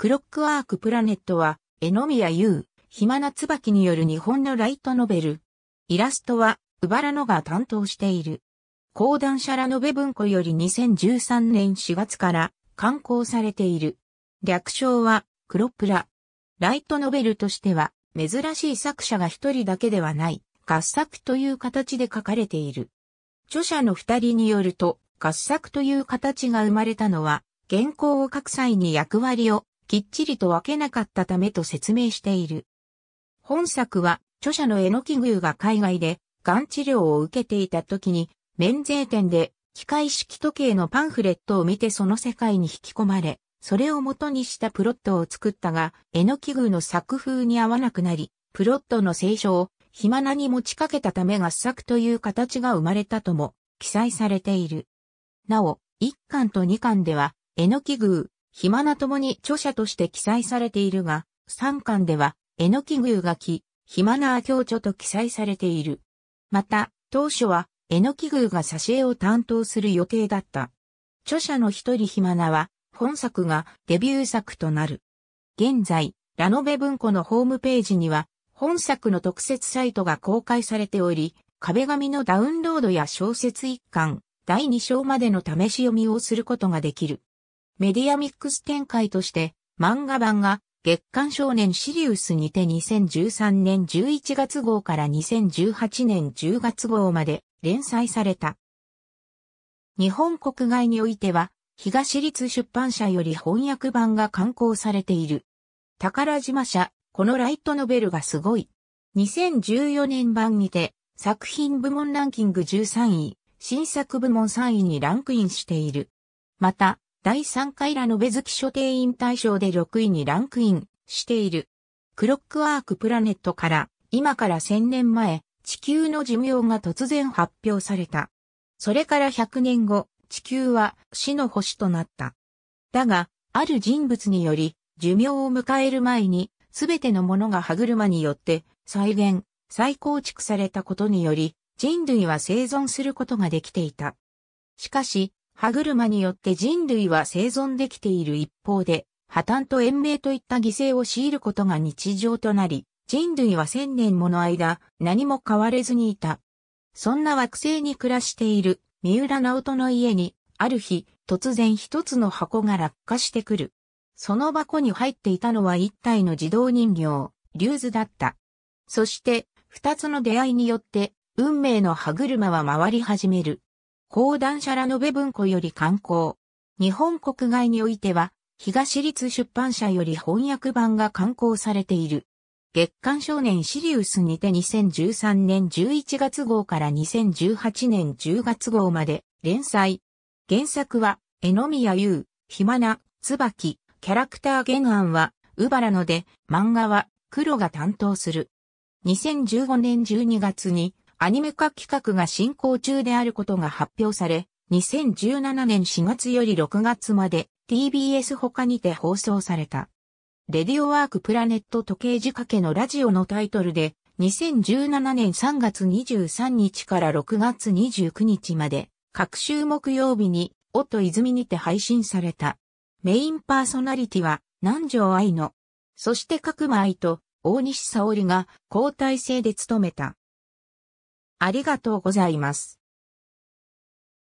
クロックワークプラネットは、江宮優、暇な椿による日本のライトノベル。イラストは、うばらのが担当している。講談社ラノベ文庫より2013年4月から刊行されている。略称は、クロプラ。ライトノベルとしては、珍しい作者が一人だけではない、合作という形で書かれている。著者の二人によると、合作という形が生まれたのは、原稿を書く際に役割をきっちりと分けなかったためと説明している。本作は著者のエノキグーが海外でがん治療を受けていた時に免税店で機械式時計のパンフレットを見てその世界に引き込まれ、それを元にしたプロットを作ったが、エキグーの作風に合わなくなり、プロットの聖書を暇なに持ちかけたため合作という形が生まれたとも記載されている。なお、1巻と2巻では、エキグー。暇なともに著者として記載されているが、3巻では、えのき牛がき、暇な教著と記載されている。また、当初は、えのき牛が挿絵を担当する予定だった。著者の一人暇なは、本作がデビュー作となる。現在、ラノベ文庫のホームページには、本作の特設サイトが公開されており、壁紙のダウンロードや小説1巻、第2章までの試し読みをすることができる。メディアミックス展開として、漫画版が月刊少年シリウスにて2013年11月号から2018年10月号まで連載された。日本国外においては、東立出版社より翻訳版が刊行されている。宝島社、このライトノベルがすごい。2014年版にて、作品部門ランキング13位、新作部門3位にランクインしている。また、第3回ラノベ好き書店員大賞で6位にランクインしている。クロックワークプラネットから今から1000年前地球の寿命が突然発表された。それから100年後地球は死の星となった。だが、ある人物により寿命を迎える前にすべてのものが歯車によって再現、再構築されたことにより人類は生存することができていた。しかし、歯車によって人類は生存できている一方で、破綻と延命といった犠牲を強いることが日常となり、人類は千年もの間、何も変われずにいた。そんな惑星に暮らしている、三浦直人の家に、ある日、突然一つの箱が落下してくる。その箱に入っていたのは一体の自動人形、リューズだった。そして、二つの出会いによって、運命の歯車は回り始める。講談社ラノベ文庫より刊行。日本国外においては、東立出版社より翻訳版が刊行されている。月刊少年シリウスにて2013年11月号から2018年10月号まで連載。原作は、江宮優、暇な、椿、キャラクター原案は、うばらので、漫画は、黒が担当する。2015年12月に、アニメ化企画が進行中であることが発表され、2017年4月より6月まで TBS 他にて放送された。レディオワークプラネット時計仕掛けのラジオのタイトルで、2017年3月23日から6月29日まで、各週木曜日に、音泉にて配信された。メインパーソナリティは、南條愛の、そして角間愛と、大西沙織が交代制で務めた。ありがとうございます。